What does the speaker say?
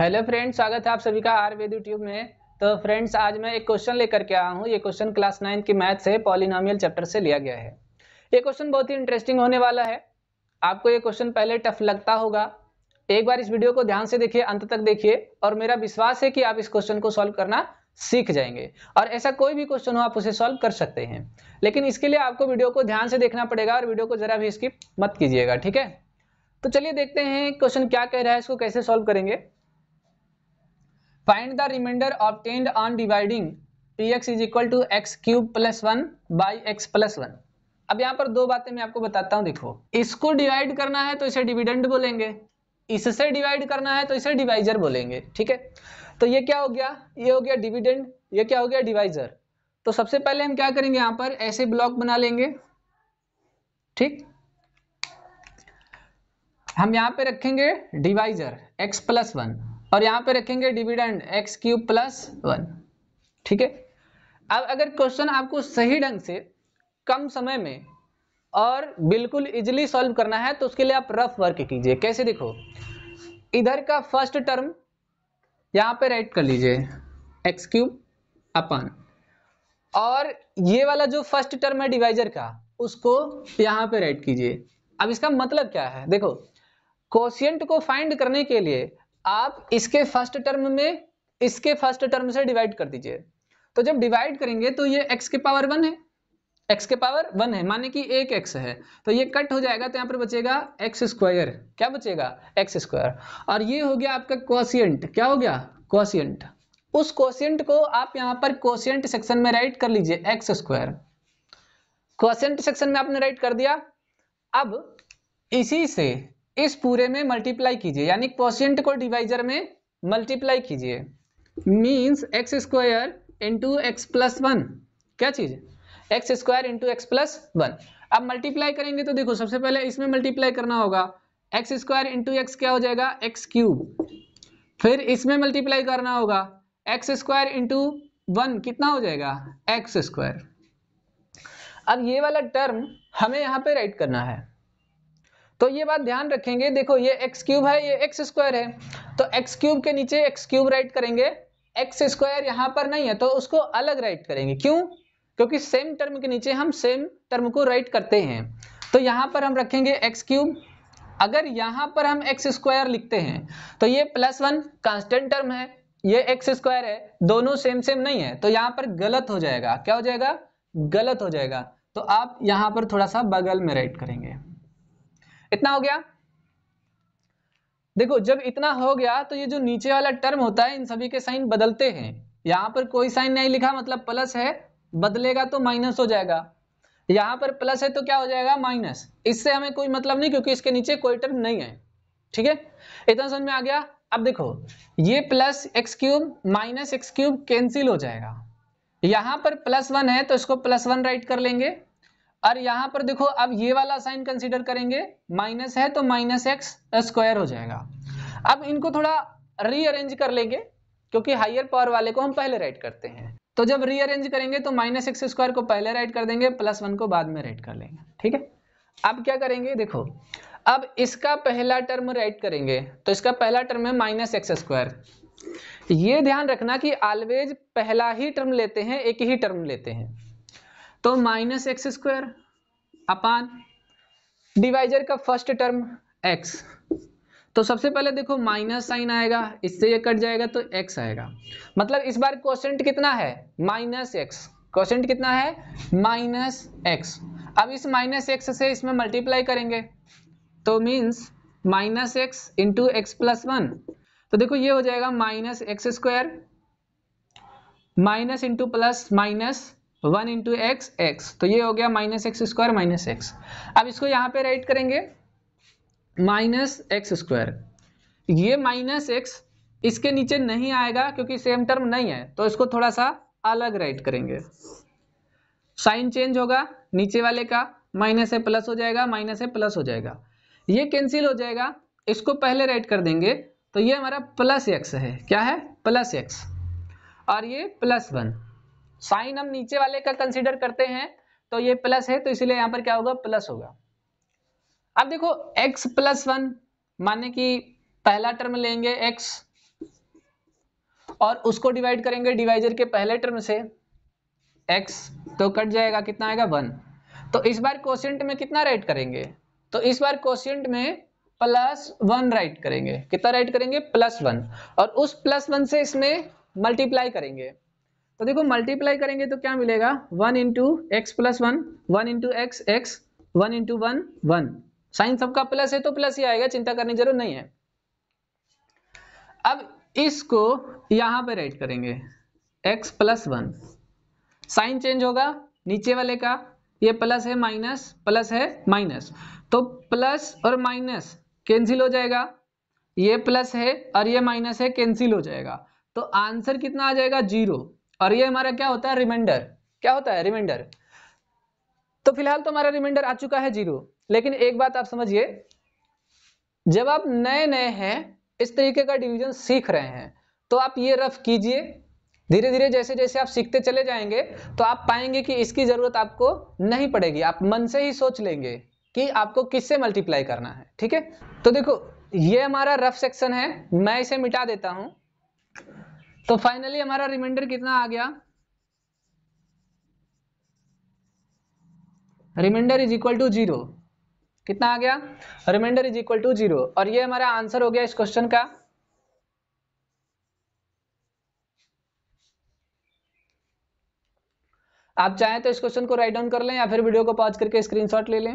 hello friends स्वागत है आप सभी का आयुर्वेद यूट्यूब में तो फ्रेंड्स आज मैं एक क्वेश्चन लेकर के आया हूँ ये क्वेश्चन क्लास नाइन की मैथ से पॉलिनामियल चैप्टर से लिया गया है ये क्वेश्चन बहुत ही इंटरेस्टिंग होने वाला है आपको ये क्वेश्चन पहले टफ लगता होगा एक बार इस वीडियो को ध्यान से देखिए अंत तक देखिए और मेरा विश्वास है कि आप इस क्वेश्चन को सॉल्व करना सीख जाएंगे और ऐसा कोई भी क्वेश्चन हो आप उसे सॉल्व कर सकते हैं लेकिन इसके लिए आपको वीडियो को ध्यान से देखना पड़ेगा और वीडियो को जरा भी स्किप मत कीजिएगा ठीक है तो चलिए देखते हैं क्वेश्चन क्या कह रहा है इसको कैसे सॉल्व करेंगे find the remainder obtained on dividing P X is equal to X cube plus one by X plus one अब यहाँ पर दो बातें मैं आपको बताता हूँ देखो इसको डिवाइड करना है तो इसे डिविडेंड बोलेंगे इससे डिवाइड करना है तो इसे डिवाइजर बोलेंगे ठीक है तो ये क्या हो गया ये हो गया डिविडेंड ये क्या हो गया डिवाइजर तो सबसे पहले हम क्या करेंगे यहाँ पर ऐसे ब्लॉक बना लेंगे ठीक हम यहाँ पे रखेंगे डिवाइजर एक्स प्लस वन और यहां पे रखेंगे dividend X cube plus one ठीक है अब अगर क्वेश्चन आपको सही ढंग से कम समय में और बिल्कुल इजिली सॉल्व करना है तो उसके लिए आप रफ वर्क कीजिए कैसे देखो इधर का फर्स्ट टर्म यहां पे राइट कर लीजिए एक्स क्यूब अपन और ये वाला जो फर्स्ट टर्म है डिवाइजर का उसको यहां पे राइट कीजिए अब इसका मतलब क्या है देखो कोशियंट को फाइंड करने के लिए आप इसके फर्स्ट टर्म में इसके फर्स्ट टर्म से डिवाइड कर दीजिए तो जब डिवाइड करेंगे तो ये x के पावर वन है x के पावर वन है माने कि एक एक्स है तो ये कट हो जाएगा तो यहाँ पर बचेगा एक्स स्क्वायर क्या बचेगा एक्स स्क्वायर और ये हो गया आपका क्वासियंट क्या हो गया क्वासियंट उस क्वेश्चियंट को आप यहाँ पर क्वेश्चियंट सेक्शन में राइट कर लीजिए एक्स स्क्वायर क्वेश्चियंट सेक्शन में आपने राइट कर दिया अब इसी से इस पूरे में मल्टीप्लाई कीजिए यानी क्वेश्चन को डिवाइजर में मल्टीप्लाई कीजिए means X square into X plus one क्या चीज़ X square into X plus one अब मल्टीप्लाई करेंगे तो देखो सबसे पहले इसमें मल्टीप्लाई करना होगा एक्स स्क्वायर इंटू एक्स क्या हो जाएगा एक्स क्यूब फिर इसमें मल्टीप्लाई करना होगा एक्स स्क्वायर इंटू वन कितना हो जाएगा एक्स स्क्वायर अब ये वाला टर्म हमें यहाँ पे राइट करना है तो ये बात ध्यान रखेंगे देखो ये एक्स क्यूब है ये एक्स स्क्वायर है तो एक्स क्यूब के नीचे एक्स क्यूब राइट करेंगे एक्स स्क्वायर यहाँ पर नहीं है तो उसको अलग राइट करेंगे क्यों क्योंकि सेम टर्म के नीचे हम सेम टर्म को राइट करते हैं तो यहाँ पर हम रखेंगे एक्स क्यूब अगर यहाँ पर हम एक्स स्क्वायर लिखते हैं तो ये प्लस वन कांस्टेंट टर्म है ये एक्स स्क्वायर है दोनों सेम सेम नहीं है तो यहाँ पर गलत हो जाएगा क्या हो जाएगा गलत हो जाएगा तो आप यहाँ पर थोड़ा सा बगल में राइट करेंगे इतना हो गया देखो जब इतना हो गया तो ये जो नीचे वाला टर्म होता है इन सभी के साइन बदलते हैं यहां पर कोई साइन नहीं लिखा मतलब प्लस है बदलेगा तो माइनस हो जाएगा यहां पर प्लस है तो क्या हो जाएगा माइनस इससे हमें कोई मतलब नहीं क्योंकि इसके नीचे कोई टर्म नहीं है ठीक है इतना समझ में आ गया अब देखो ये plus X cube minus X cube cancel हो जाएगा यहां पर प्लस वन है तो इसको प्लस वन राइट कर लेंगे और यहां पर देखो अब ये वाला साइन कंसिडर करेंगे माइनस है तो माइनस एक्स स्क्वायर हो जाएगा अब इनको थोड़ा रीअरेंज कर लेंगे क्योंकि हाइयर पावर वाले को हम पहले राइट करते हैं तो जब रीअरेंज करेंगे तो माइनस एक्स स्क्वायर को पहले राइट कर देंगे प्लस वन को बाद में राइट कर लेंगे ठीक है अब क्या करेंगे देखो अब इसका पहला टर्म राइट करेंगे तो इसका पहला टर्म है माइनस एक्स स्क्वायर ये ध्यान रखना कि ऑलवेज पहला ही टर्म लेते हैं एक ही टर्म लेते हैं तो minus X square upon divisor का फर्स्ट टर्म एक्स तो सबसे पहले देखो माइनस साइन आएगा इससे ये कट जाएगा तो एक्स आएगा मतलब इस बार क्वेश्चन कितना है माइनस एक्स क्वेश्चन कितना है माइनस एक्स अब इस माइनस एक्स से इसमें मल्टीप्लाई करेंगे तो means minus X into X plus one तो देखो ये हो जाएगा minus X square minus into plus minus one into X X तो ये हो गया minus X square minus X अब इसको यहाँ पे राइट करेंगे माइनस एक्स स्क्वायर ये माइनस एक्स इसके नीचे नहीं आएगा क्योंकि सेम टर्म नहीं है तो इसको थोड़ा सा अलग राइट करेंगे साइन चेंज होगा नीचे वाले का माइनस है प्लस हो जाएगा माइनस है प्लस हो जाएगा ये कैंसिल हो जाएगा इसको पहले राइट कर देंगे तो ये हमारा प्लस एक्स है क्या है प्लस एक्स और ये प्लस वन साइन हम नीचे वाले का कंसिडर करते हैं तो ये प्लस है तो इसलिए यहां पर क्या होगा प्लस होगा अब देखो x प्लस वन माने कि पहला टर्म लेंगे x और उसको डिवाइड करेंगे डिवाइजर के पहले टर्म से x तो कट जाएगा कितना आएगा वन तो इस बार क्वेश्चन में कितना राइट करेंगे तो इस बार क्वेश्चन में प्लस वन राइट करेंगे कितना राइट करेंगे प्लस वन और उस प्लस वन से इसमें मल्टीप्लाई करेंगे तो देखो मल्टीप्लाई करेंगे तो क्या मिलेगा one into X plus one one into X X one into one one sign सबका प्लस है तो प्लस ही आएगा चिंता करने की जरूरत नहीं है अब इसको यहां पर राइट करेंगे X plus one sign change होगा नीचे वाले का ये प्लस है माइनस प्लस है माइनस तो प्लस और माइनस कैंसिल हो जाएगा ये प्लस है और ये माइनस है कैंसिल हो जाएगा तो आंसर कितना आ जाएगा जीरो और ये हमारा क्या होता है रिमाइंडर क्या होता है रिमाइंडर तो फिलहाल तो हमारा रिमाइंडर आ चुका है जीरो लेकिन एक बात आप समझिए जब आप नए नए हैं इस तरीके का डिवीजन सीख रहे हैं तो आप ये रफ कीजिए धीरे धीरे जैसे जैसे आप सीखते चले जाएंगे तो आप पाएंगे कि इसकी जरूरत आपको नहीं पड़ेगी आप मन से ही सोच लेंगे कि आपको किससे मल्टीप्लाई करना है ठीक है तो देखो ये हमारा रफ सेक्शन है मैं इसे मिटा देता हूं तो फाइनली हमारा रिमाइंडर कितना आ गया remainder is equal to zero कितना आ गया remainder is equal to zero और ये हमारा आंसर हो गया इस क्वेश्चन का आप चाहें तो इस क्वेश्चन को राइट डाउन कर लें या फिर वीडियो को पॉज करके स्क्रीनशॉट ले लें